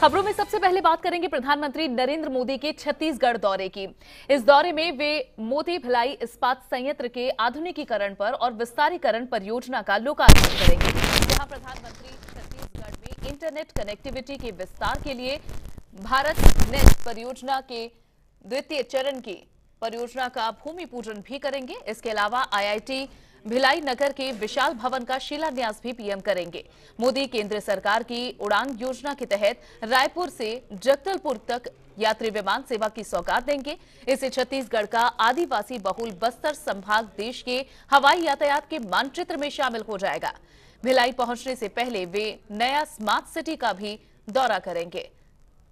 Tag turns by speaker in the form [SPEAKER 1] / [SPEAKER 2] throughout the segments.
[SPEAKER 1] खबरों में सबसे पहले बात करेंगे प्रधानमंत्री नरेंद्र मोदी के छत्तीसगढ़ दौरे की इस दौरे में वे मोदी भिलाई इस्पात संयंत्र के आधुनिकीकरण पर और विस्तारीकरण परियोजना का लोकार्पण करेंगे यहाँ प्रधानमंत्री छत्तीसगढ़ में इंटरनेट कनेक्टिविटी के विस्तार के लिए भारत नेट परियोजना के द्वितीय चरण की परियोजना का भूमि पूजन भी करेंगे इसके अलावा आई भिलाई नगर के विशाल भवन का शिलान्यास भी पीएम करेंगे मोदी केंद्र सरकार की उड़ान योजना के तहत रायपुर से जगदलपुर तक यात्री विमान सेवा की सौगात देंगे इसे छत्तीसगढ़ का आदिवासी बहुल बस्तर संभाग देश के हवाई यातायात के मानचित्र में शामिल हो जाएगा भिलाई पहुंचने से पहले वे नया स्मार्ट सिटी का भी दौरा करेंगे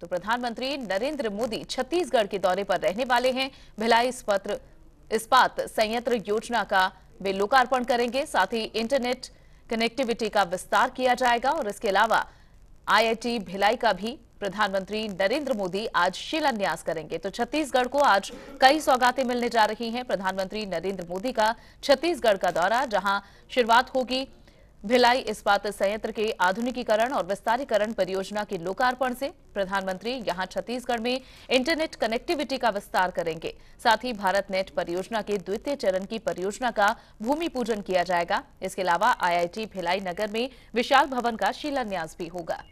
[SPEAKER 1] तो प्रधानमंत्री नरेंद्र मोदी छत्तीसगढ़ के दौरे पर रहने वाले हैं भिलाई इस्पात संयंत्र योजना का वे लोकार्पण करेंगे साथ ही इंटरनेट कनेक्टिविटी का विस्तार किया जाएगा और इसके अलावा आईआईटी भिलाई का भी प्रधानमंत्री नरेंद्र मोदी आज शिलान्यास करेंगे तो छत्तीसगढ़ को आज कई सौगातें मिलने जा रही हैं प्रधानमंत्री नरेंद्र मोदी का छत्तीसगढ़ का दौरा जहां शुरुआत होगी भिलाई इस्पात संयंत्र के आधुनिकीकरण और विस्तारीकरण परियोजना के लोकार्पण से प्रधानमंत्री यहां छत्तीसगढ़ में इंटरनेट कनेक्टिविटी का विस्तार करेंगे साथ ही भारत नेट परियोजना के द्वितीय चरण की परियोजना का भूमि पूजन किया जाएगा इसके अलावा आईआईटी भिलाई नगर में विशाल भवन का शिलान्यास भी होगा